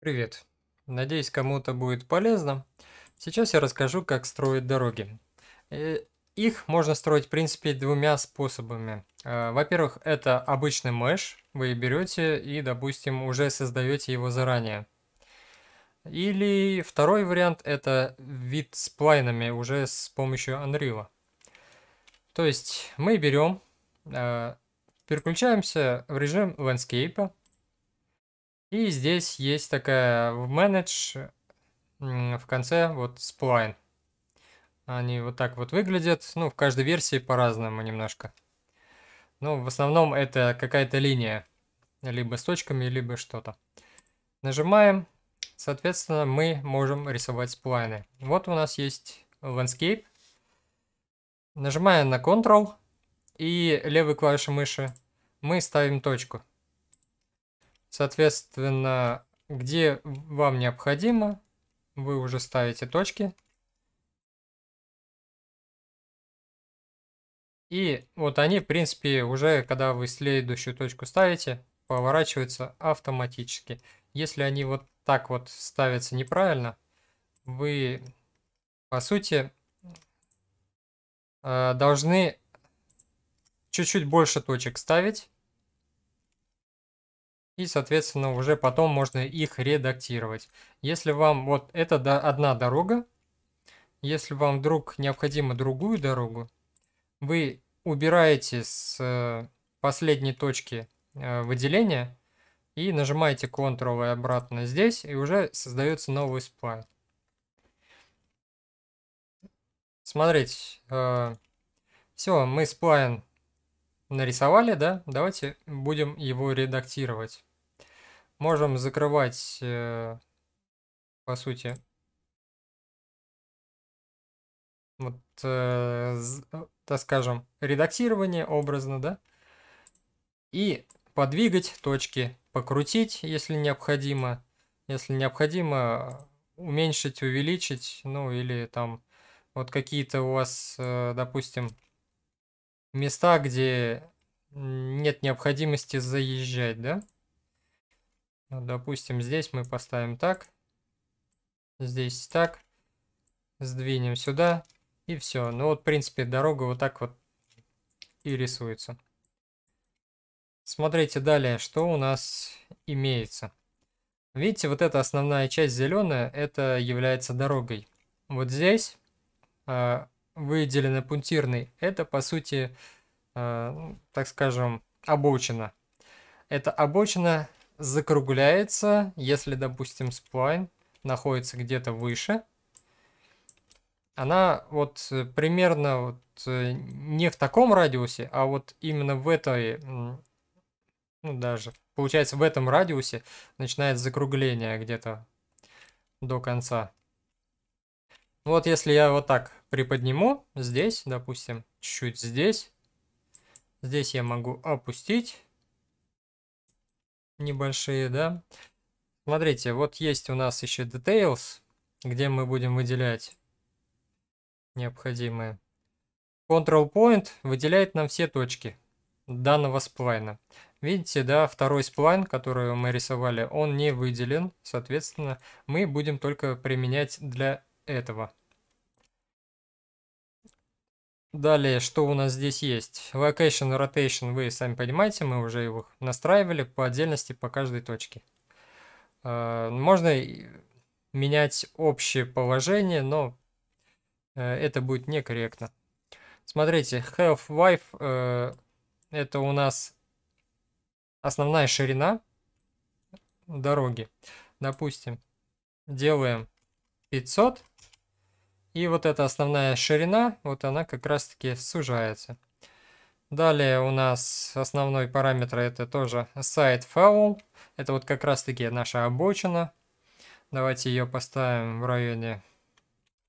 Привет! Надеюсь, кому-то будет полезно. Сейчас я расскажу, как строить дороги. Э, их можно строить, в принципе, двумя способами. Э, во-первых, это обычный меш. Вы берете и, допустим, уже создаете его заранее. Или второй вариант – это вид с плайнами уже с помощью Unreal. То есть мы берем, э, переключаемся в режим ландскейпа, и здесь есть такая в manage в конце вот сплайн. Они вот так вот выглядят. Ну, в каждой версии по-разному немножко. Ну, в основном это какая-то линия. Либо с точками, либо что-то. Нажимаем. Соответственно, мы можем рисовать сплайны. Вот у нас есть Landscape. Нажимая на Ctrl и левой клавишей мыши, мы ставим точку. Соответственно, где вам необходимо, вы уже ставите точки. И вот они, в принципе, уже когда вы следующую точку ставите, поворачиваются автоматически. Если они вот так вот ставятся неправильно, вы, по сути, э, должны чуть-чуть больше точек ставить и, соответственно, уже потом можно их редактировать. Если вам вот это одна дорога, если вам вдруг необходимо другую дорогу, вы убираете с э, последней точки э, выделения и нажимаете Ctrl и обратно здесь, и уже создается новый сплайн. Смотрите, э, все, мы сплайн нарисовали, да, давайте будем его редактировать. Можем закрывать, э, по сути, вот, э, так э, скажем, редактирование образно, да, и подвигать точки, покрутить, если необходимо, если необходимо, уменьшить, увеличить, ну или там вот какие-то у вас, э, допустим, места, где нет необходимости заезжать, да? Ну, допустим, здесь мы поставим так, здесь так, сдвинем сюда, и все. Ну вот, в принципе, дорога вот так вот и рисуется. Смотрите далее, что у нас имеется. Видите, вот эта основная часть зеленая, это является дорогой. Вот здесь а, выделены пунктирной, это по сути, э, ну, так скажем, обочина. Эта обочина закругляется, если, допустим, сплайн находится где-то выше. Она вот э, примерно вот э, не в таком радиусе, а вот именно в этой, ну даже, получается, в этом радиусе начинает закругление где-то до конца. Ну вот если я вот так приподниму здесь, допустим, чуть-чуть здесь. Здесь я могу опустить небольшие, да. Смотрите, вот есть у нас еще details, где мы будем выделять необходимые. Control Point выделяет нам все точки данного сплайна. Видите, да, второй сплайн, который мы рисовали, он не выделен. Соответственно, мы будем только применять для этого. Далее, что у нас здесь есть? Location, Rotation, вы сами понимаете, мы уже его настраивали по отдельности по каждой точке. Э, можно менять общее положение, но э, это будет некорректно. Смотрите, Health Wife э, это у нас основная ширина дороги. Допустим, делаем 500 и вот эта основная ширина, вот она как раз таки сужается. Далее у нас основной параметр это тоже side foul. Это вот как раз таки наша обочина. Давайте ее поставим в районе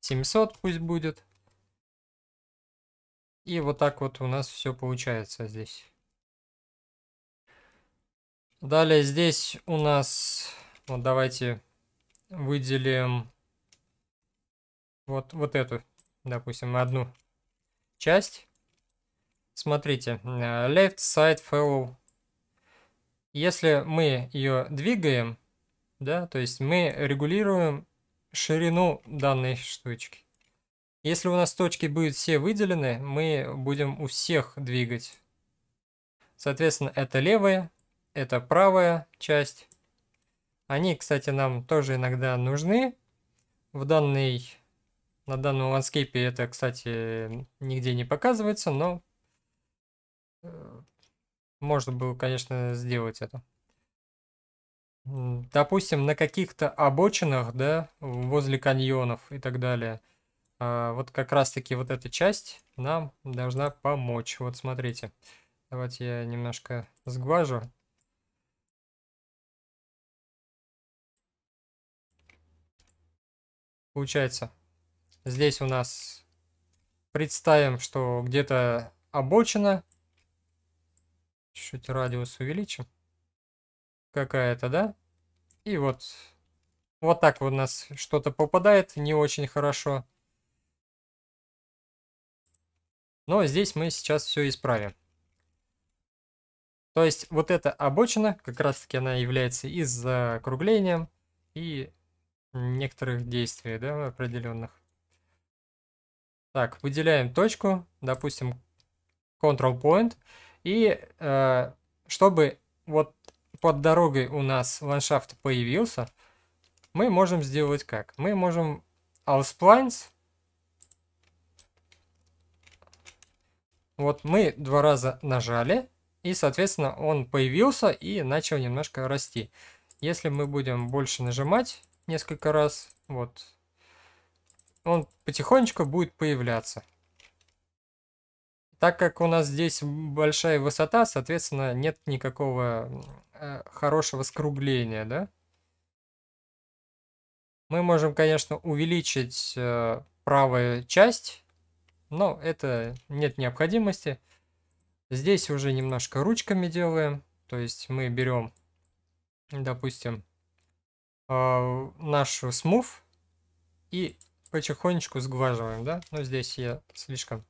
700 пусть будет. И вот так вот у нас все получается здесь. Далее здесь у нас, вот давайте выделим вот, вот эту, допустим, одну часть. Смотрите, э, left side fellow. Если мы ее двигаем, да, то есть мы регулируем ширину данной штучки. Если у нас точки будут все выделены, мы будем у всех двигать. Соответственно, это левая, это правая часть. Они, кстати, нам тоже иногда нужны в данной на данном ландскейпе это, кстати, нигде не показывается, но э, можно было, конечно, сделать это. Допустим, на каких-то обочинах, да, возле каньонов и так далее. А, вот как раз-таки вот эта часть нам должна помочь. Вот смотрите. Давайте я немножко сглажу. Получается, Здесь у нас представим, что где-то обочина. чуть радиус увеличим. Какая-то, да? И вот, вот так вот у нас что-то попадает не очень хорошо. Но здесь мы сейчас все исправим. То есть вот эта обочина, как раз таки она является и закруглением, и некоторых действий, да, определенных. Так, выделяем точку, допустим, control point. И э, чтобы вот под дорогой у нас ландшафт появился, мы можем сделать как? Мы можем outlines. Вот мы два раза нажали, и, соответственно, он появился и начал немножко расти. Если мы будем больше нажимать несколько раз, вот он потихонечку будет появляться. Так как у нас здесь большая высота, соответственно, нет никакого э, хорошего скругления, да? Мы можем, конечно, увеличить э, правую часть, но это нет необходимости. Здесь уже немножко ручками делаем, то есть мы берем, допустим, э, нашу смув и потихонечку сглаживаем, да? Но здесь я слишком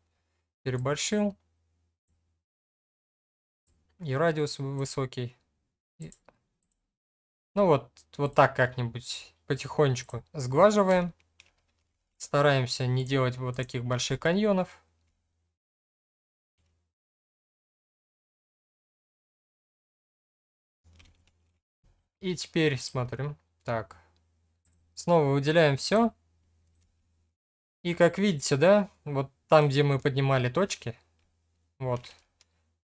переборщил. И радиус высокий. И... Ну вот, вот так как-нибудь потихонечку сглаживаем. Стараемся не делать вот таких больших каньонов. И теперь смотрим. Так. Снова выделяем все. И как видите, да, вот там, где мы поднимали точки, вот,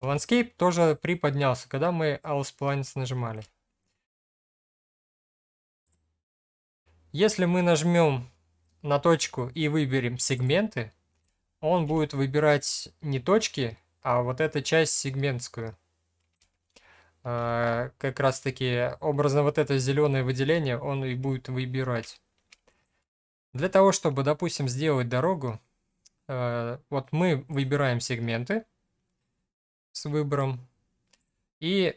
Landscape тоже приподнялся, когда мы Alice Planets нажимали. Если мы нажмем на точку и выберем сегменты, он будет выбирать не точки, а вот эту часть сегментскую. А, как раз таки образно вот это зеленое выделение он и будет выбирать. Для того, чтобы, допустим, сделать дорогу, э, вот мы выбираем сегменты с выбором и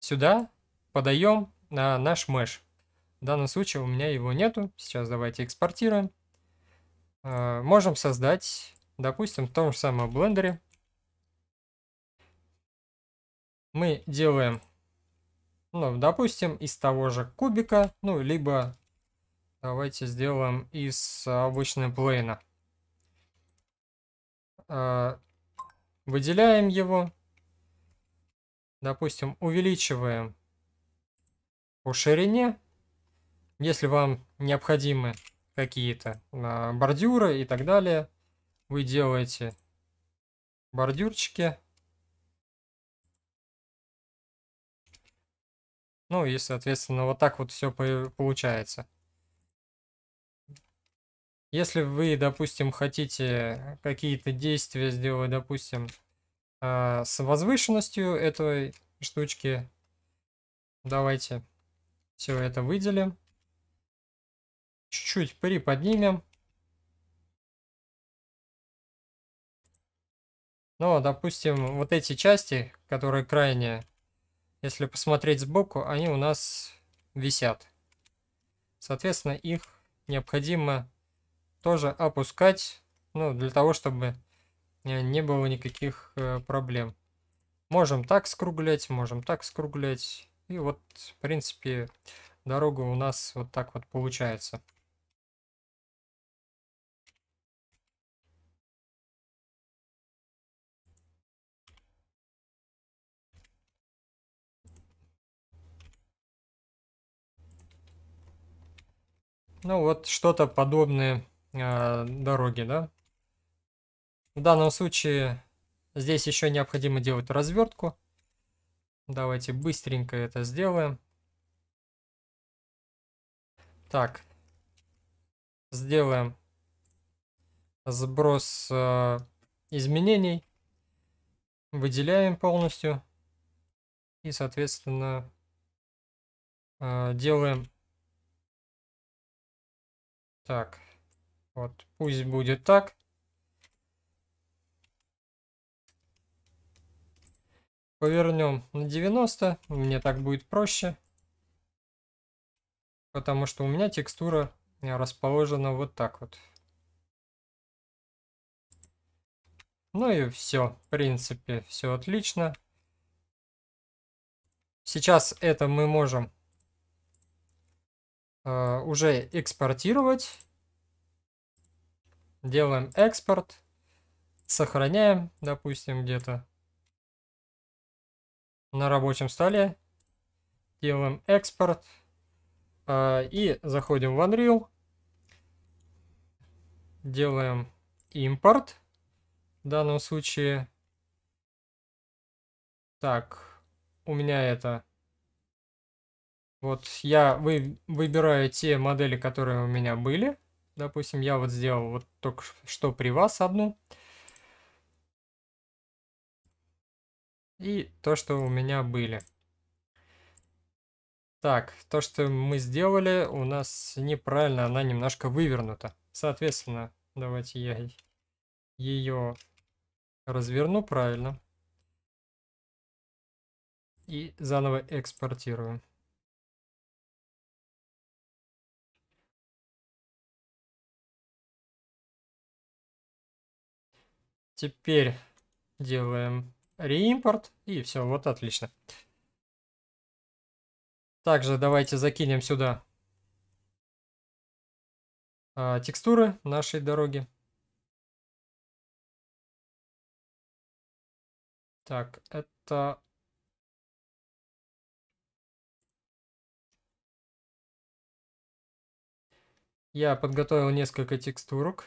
сюда подаем на наш меш. В данном случае у меня его нету. Сейчас давайте экспортируем. Э, можем создать, допустим, в том же самом блендере. Мы делаем, ну, допустим, из того же кубика, ну, либо Давайте сделаем из а, обычной плейна. А, выделяем его. Допустим, увеличиваем по ширине. Если вам необходимы какие-то а, бордюры и так далее, вы делаете бордюрчики. Ну и, соответственно, вот так вот все получается. Если вы, допустим, хотите какие-то действия сделать, допустим, а, с возвышенностью этой штучки, давайте все это выделим. Чуть-чуть приподнимем. Но, допустим, вот эти части, которые крайние, если посмотреть сбоку, они у нас висят. Соответственно, их необходимо тоже опускать, ну, для того, чтобы э, не было никаких э, проблем. Можем так скруглять, можем так скруглять. И вот, в принципе, дорога у нас вот так вот получается. Ну вот что-то подобное а, дороги, да. В данном случае здесь еще необходимо делать развертку. Давайте быстренько это сделаем. Так. Сделаем сброс э, изменений. Выделяем полностью. И, соответственно, э, делаем... Так. Вот, пусть будет так. Повернем на 90, мне так будет проще. Потому что у меня текстура расположена вот так вот. Ну и все, в принципе, все отлично. Сейчас это мы можем э, уже экспортировать. Делаем экспорт. Сохраняем, допустим, где-то на рабочем столе. Делаем экспорт. А, и заходим в Unreal. Делаем импорт. В данном случае. Так, у меня это... Вот я вы, выбираю те модели, которые у меня были. Допустим, я вот сделал вот только что при вас одну. И то, что у меня были. Так, то, что мы сделали, у нас неправильно, она немножко вывернута. Соответственно, давайте я ее разверну правильно. И заново экспортируем. Теперь делаем реимпорт. И все, вот отлично. Также давайте закинем сюда э, текстуры нашей дороги. Так, это... Я подготовил несколько текстурок.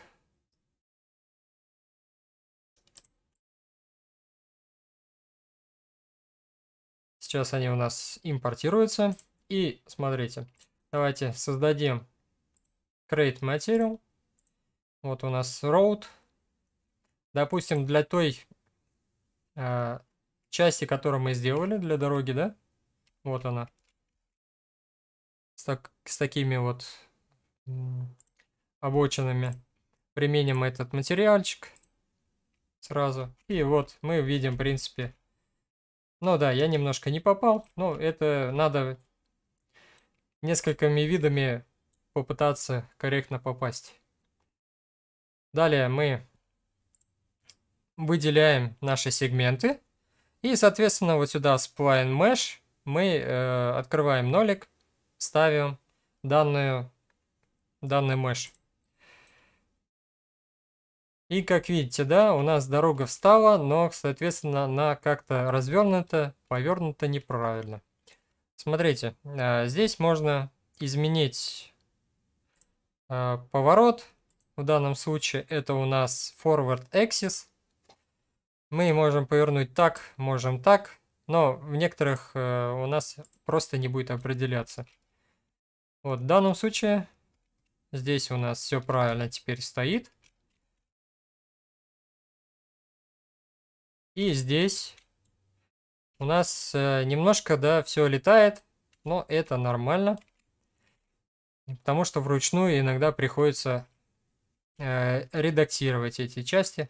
Сейчас они у нас импортируются. И смотрите, давайте создадим create material. Вот у нас road. Допустим, для той э, части, которую мы сделали, для дороги, да? Вот она. С, так, с такими вот обочинами. Применим этот материальчик сразу. И вот мы видим, в принципе, ну да, я немножко не попал, но это надо несколькими видами попытаться корректно попасть. Далее мы выделяем наши сегменты. И, соответственно, вот сюда spline mesh мы э, открываем нолик, ставим данную, данный mesh. И как видите, да, у нас дорога встала, но, соответственно, она как-то развернута, повернута неправильно. Смотрите, э, здесь можно изменить э, поворот. В данном случае это у нас forward axis. Мы можем повернуть так, можем так, но в некоторых э, у нас просто не будет определяться. Вот в данном случае здесь у нас все правильно теперь стоит. И здесь у нас э, немножко, да, все летает, но это нормально. Потому что вручную иногда приходится э, редактировать эти части.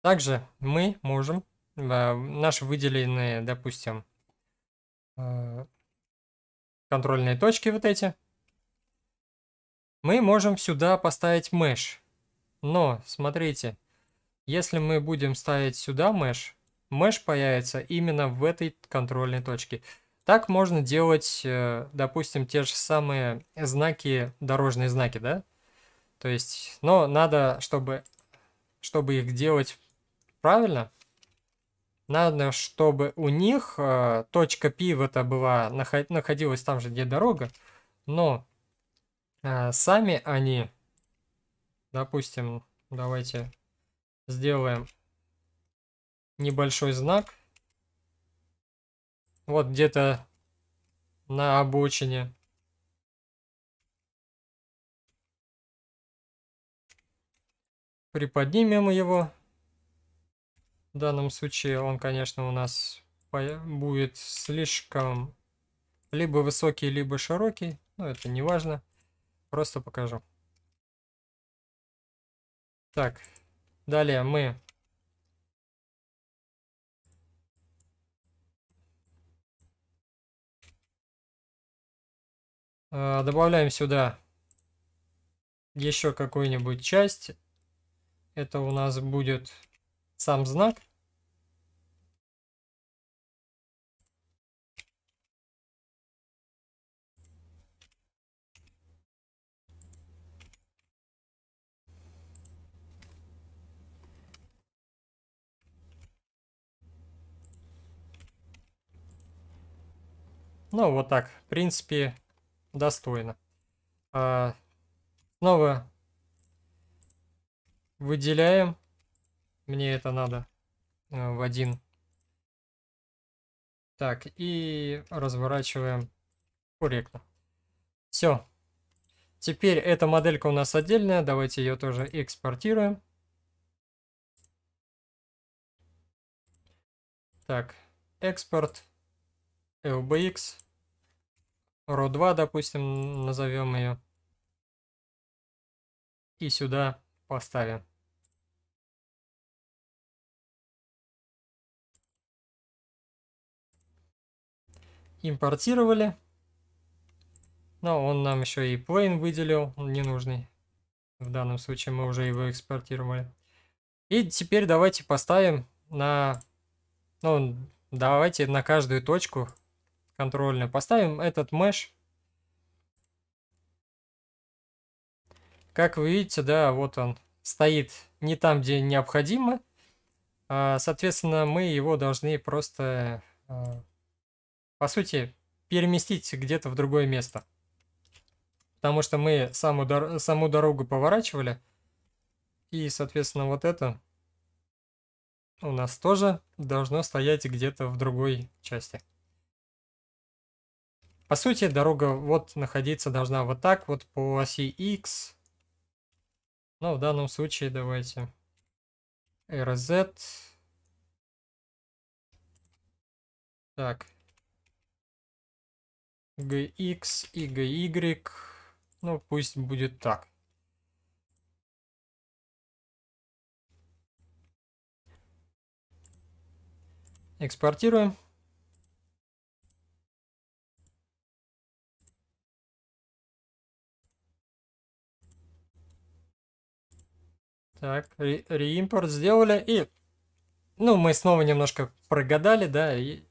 Также мы можем э, наши выделенные, допустим, э, контрольные точки вот эти, мы можем сюда поставить mesh. Но, смотрите, если мы будем ставить сюда mesh, mesh появится именно в этой контрольной точке. Так можно делать, э, допустим, те же самые знаки, дорожные знаки, да? То есть, но надо, чтобы, чтобы их делать правильно, надо, чтобы у них э, точка пив это была, наход, находилась там же, где дорога, но э, сами они, допустим, давайте сделаем небольшой знак. Вот где-то на обочине. Приподнимем его. В данном случае он, конечно, у нас будет слишком либо высокий, либо широкий. Но это не важно. Просто покажу. Так, Далее мы а, добавляем сюда еще какую-нибудь часть. Это у нас будет сам знак. Ну, вот так, в принципе, достойно. А, снова выделяем. Мне это надо э, в один. Так, и разворачиваем корректно. Все. Теперь эта моделька у нас отдельная. Давайте ее тоже экспортируем. Так, экспорт, FBX. RO2, допустим, назовем ее. И сюда поставим. Импортировали. Но он нам еще и плейн выделил, ненужный. В данном случае мы уже его экспортировали. И теперь давайте поставим на... Ну, давайте на каждую точку контрольную. Поставим этот меш. Как вы видите, да, вот он стоит не там, где необходимо. А, соответственно, мы его должны просто, а, по сути, переместить где-то в другое место. Потому что мы саму, дор саму дорогу поворачивали. И, соответственно, вот это у нас тоже должно стоять где-то в другой части. По сути, дорога вот находиться должна вот так вот по оси X. Но в данном случае давайте RZ. Так. GX и GY. Ну, пусть будет так. Экспортируем. Так, ре реимпорт сделали. И, ну, мы снова немножко прогадали, да. И,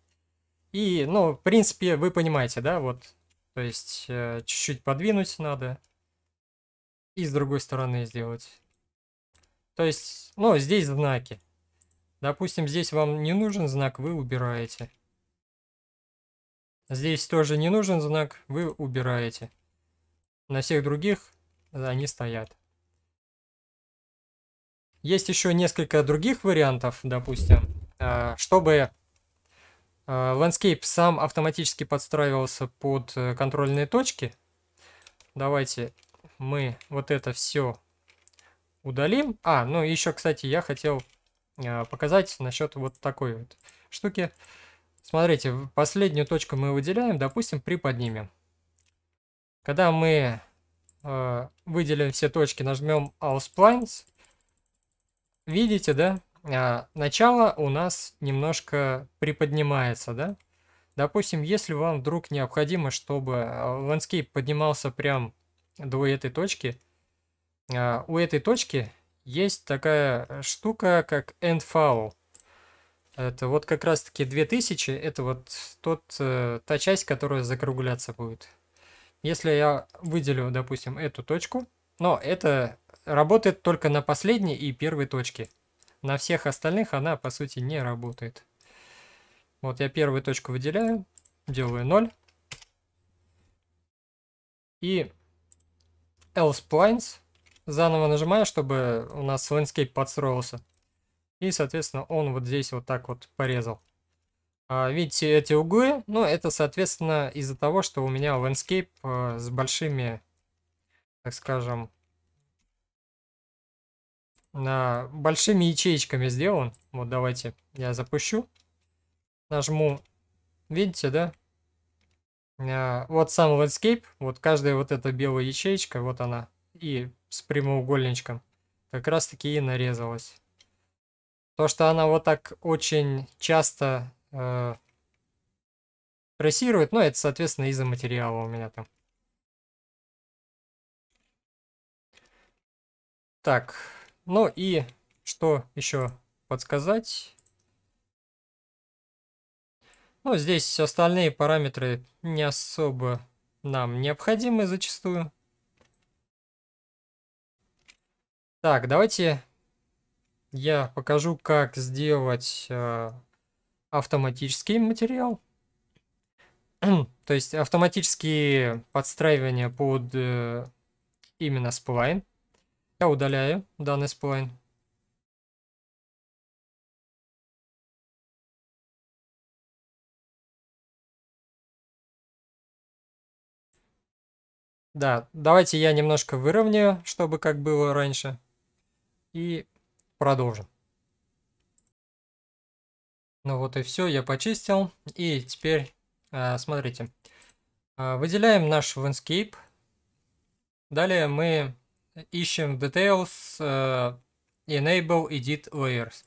и ну, в принципе, вы понимаете, да, вот. То есть, э, чуть-чуть э, подвинуть надо. И с другой стороны сделать. То есть, ну, здесь знаки. Допустим, здесь вам не нужен знак, вы убираете. Здесь тоже не нужен знак, вы убираете. На всех других они стоят. Есть еще несколько других вариантов, допустим, э, чтобы э, Landscape сам автоматически подстраивался под э, контрольные точки. Давайте мы вот это все удалим. А, ну еще, кстати, я хотел показать насчет вот такой вот штуки. Смотрите, последнюю точку мы выделяем, допустим, приподнимем. Когда мы э, выделим все точки, нажмем All Splines – видите, да, а, начало у нас немножко приподнимается, да. Допустим, если вам вдруг необходимо, чтобы а, ландскейп поднимался прям до этой точки, а, у этой точки есть такая штука, как end foul. Это вот как раз-таки 2000, это вот тот, э, та часть, которая закругляться будет. Если я выделю, допустим, эту точку, но это работает только на последней и первой точке. На всех остальных она, по сути, не работает. Вот я первую точку выделяю, делаю 0. И else points заново нажимаю, чтобы у нас landscape подстроился. И, соответственно, он вот здесь вот так вот порезал. А, видите эти углы? Ну, это, соответственно, из-за того, что у меня landscape а, с большими, так скажем, на большими ячейками сделан. Вот давайте я запущу. Нажму, видите, да? А, вот сам landscape, вот каждая вот эта белая ячеечка, вот она, и с прямоугольничком, как раз таки и нарезалась. То, что она вот так очень часто э, прессирует, ну это, соответственно, из-за материала у меня там. Так, ну и что еще подсказать? Ну, здесь остальные параметры не особо нам необходимы зачастую. Так, давайте я покажу, как сделать э, автоматический материал. То есть автоматические подстраивания под э, именно сплайн. Я удаляю данный сплайн. Да, давайте я немножко выровняю, чтобы как было раньше. И продолжим. Ну вот и все, я почистил. И теперь, э, смотрите, э, выделяем наш Landscape. Далее мы ищем Details, э, Enable Edit Layers.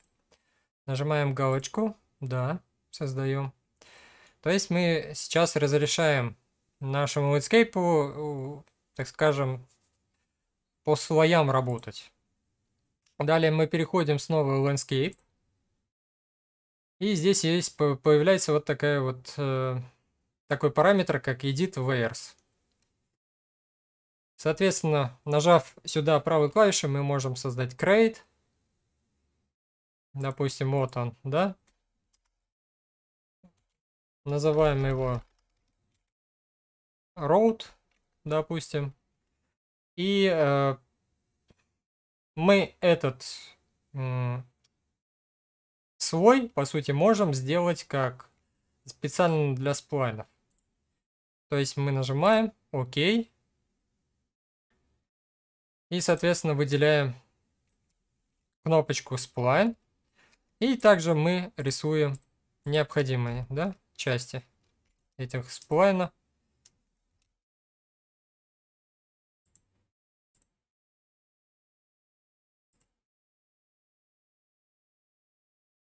Нажимаем галочку, да, создаем. То есть мы сейчас разрешаем нашему landscape, э, так скажем, по слоям работать. Далее мы переходим снова в Landscape. И здесь есть, появляется вот такая вот, э, такой параметр, как Edit Layers. Соответственно, нажав сюда правой клавишей, мы можем создать крейт. Допустим, вот он, да? Называем его road, допустим. И э, мы этот э, слой, по сути, можем сделать как специально для сплайнов. То есть мы нажимаем ОК. OK. И, соответственно, выделяем кнопочку Spline. И также мы рисуем необходимые да, части этих сплайна.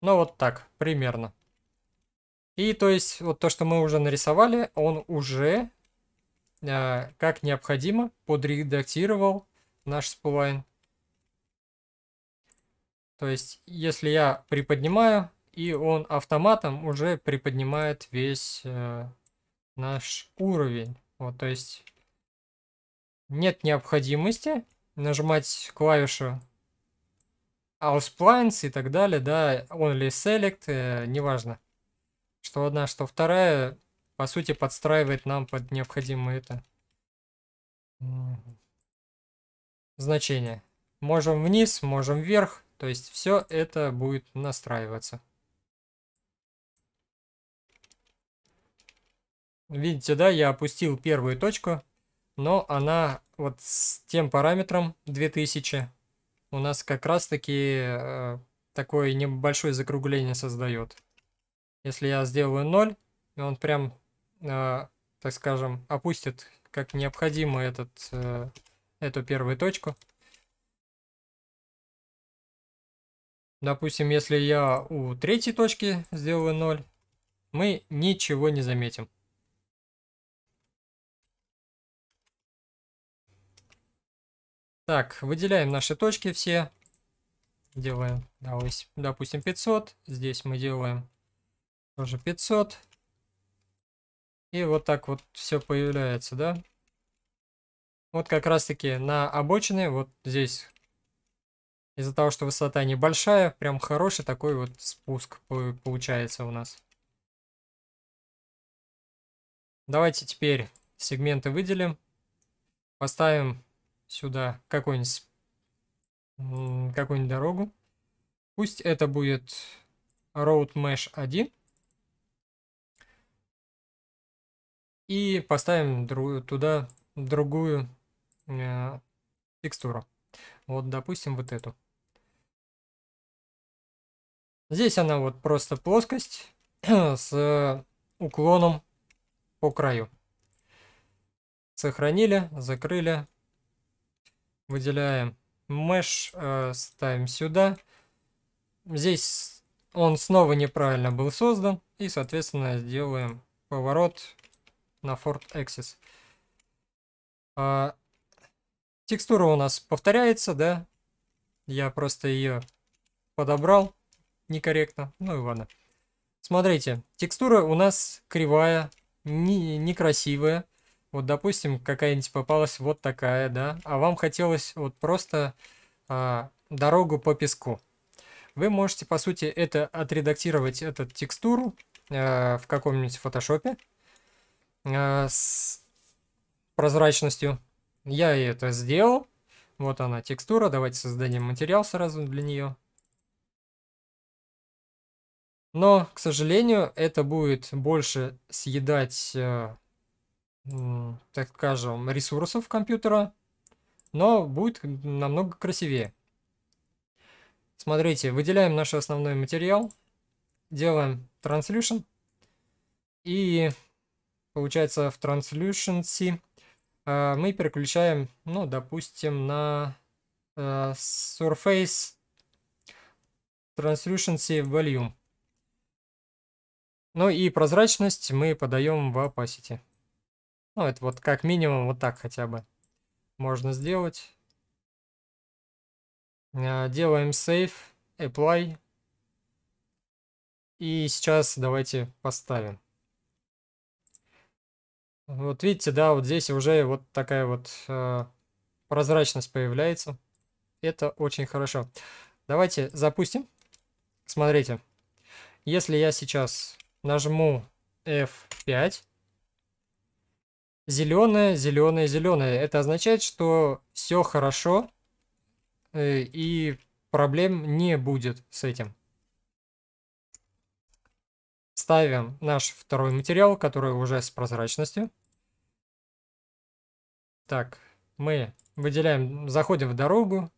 Ну вот так, примерно. И то есть вот то, что мы уже нарисовали, он уже э, как необходимо подредактировал наш сплайн. То есть, если я приподнимаю, и он автоматом уже приподнимает весь э, наш уровень. Вот, то есть, нет необходимости нажимать клавишу Ausplines и так далее, да, Only Select, э, неважно. Что одна, что вторая, по сути, подстраивает нам под необходимое это значения Можем вниз, можем вверх, то есть все это будет настраиваться. Видите, да, я опустил первую точку, но она вот с тем параметром 2000 у нас как раз таки э, такое небольшое закругление создает. Если я сделаю 0, он прям, э, так скажем, опустит как необходимо этот э, эту первую точку. Допустим, если я у третьей точки сделаю 0, мы ничего не заметим. Так, выделяем наши точки все. Делаем, допустим, 500. Здесь мы делаем тоже 500. И вот так вот все появляется, да? Вот как раз таки на обочины, вот здесь, из-за того, что высота небольшая, прям хороший такой вот спуск получается у нас. Давайте теперь сегменты выделим. Поставим сюда какую-нибудь какую дорогу. Пусть это будет Road Mesh 1. И поставим дру туда другую э, текстуру. Вот, допустим, вот эту. Здесь она вот просто плоскость с уклоном по краю. Сохранили, закрыли. Выделяем mesh, э, ставим сюда. Здесь он снова неправильно был создан. И, соответственно, сделаем поворот на Ford Axis. А, Текстура у нас повторяется, да? Я просто ее подобрал некорректно. Ну и ладно. Смотрите, текстура у нас кривая, не, некрасивая. Вот, допустим, какая-нибудь попалась вот такая, да? А вам хотелось вот просто а, дорогу по песку. Вы можете, по сути, это отредактировать, эту текстуру а, э, в каком-нибудь фотошопе а, с прозрачностью я и это сделал. Вот она, текстура. Давайте создадим материал сразу для нее. Но, к сожалению, это будет больше съедать, э, так скажем, ресурсов компьютера, но будет намного красивее. Смотрите, выделяем наш основной материал, делаем Translution, и получается в Translucency а, мы переключаем, ну, допустим, на а, Surface Translucency Volume. Ну и прозрачность мы подаем в opacity. Ну, это вот как минимум вот так хотя бы можно сделать. А, делаем Save, Apply. И сейчас давайте поставим. Вот видите, да, вот здесь уже вот такая вот э, прозрачность появляется. Это очень хорошо. Давайте запустим. Смотрите, если я сейчас нажму F5, зеленое, зеленое, зеленое, это означает, что все хорошо э, и проблем не будет с этим. Ставим наш второй материал, который уже с прозрачностью. Так, мы выделяем, заходим в дорогу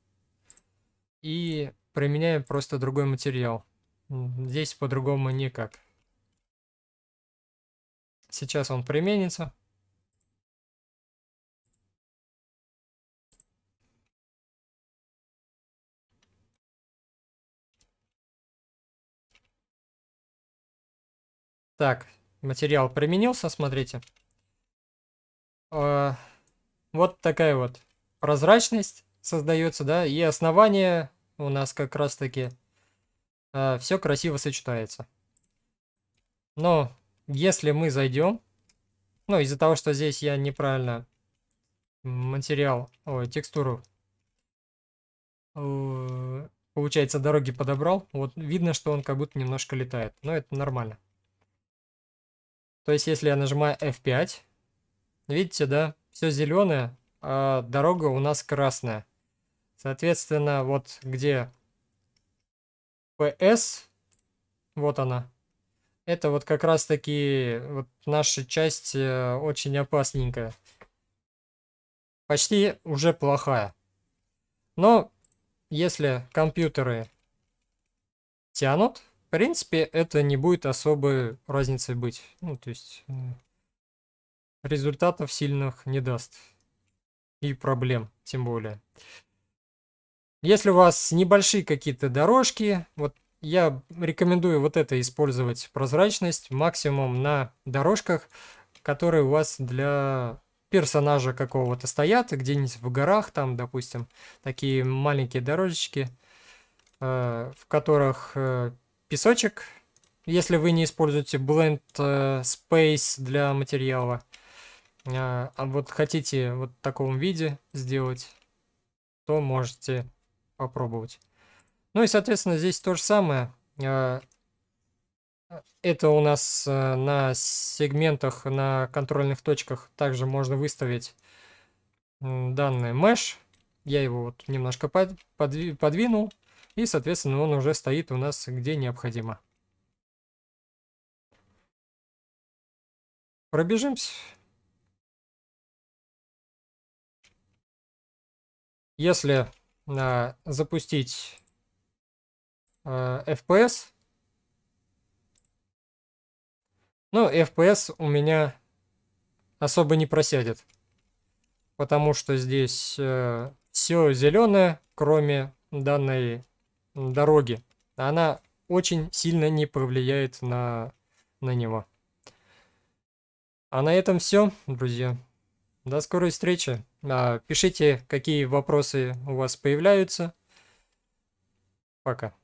и применяем просто другой материал. Здесь по-другому никак. Сейчас он применится. Так, материал применился, смотрите. А, вот такая вот прозрачность создается, да, и основание у нас как раз-таки э, а, все красиво сочетается. Но если мы зайдем, ну, из-за того, что здесь я неправильно материал, ой, текстуру, э, получается, дороги подобрал, вот видно, что он как будто немножко летает, но это нормально. То есть, если я нажимаю F5, видите, да, все зеленое, а дорога у нас красная. Соответственно, вот где PS, вот она, это вот как раз таки вот наша часть э, очень опасненькая. Почти уже плохая. Но если компьютеры тянут, в принципе, это не будет особой разницы быть. Ну, то есть, э, результатов сильных не даст. И проблем тем более. Если у вас небольшие какие-то дорожки, вот я рекомендую вот это использовать прозрачность максимум на дорожках, которые у вас для персонажа какого-то стоят, где-нибудь в горах там, допустим, такие маленькие дорожечки, э, в которых э, песочек, если вы не используете Blend э, Space для материала, а, а, вот хотите вот в таком виде сделать, то можете попробовать. Ну и, соответственно, здесь то же самое. А, а, это у нас на сегментах, на контрольных точках также можно выставить данные mesh. Я его вот немножко подвинул. И, соответственно, он уже стоит у нас где необходимо. Пробежимся. Если э, запустить э, а, FPS, ну, FPS у меня особо не просядет, потому что здесь э, все зеленое, кроме данной дороги. Она очень сильно не повлияет на, на него. А на этом все, друзья. До скорой встречи. А, пишите, какие вопросы у вас появляются. Пока.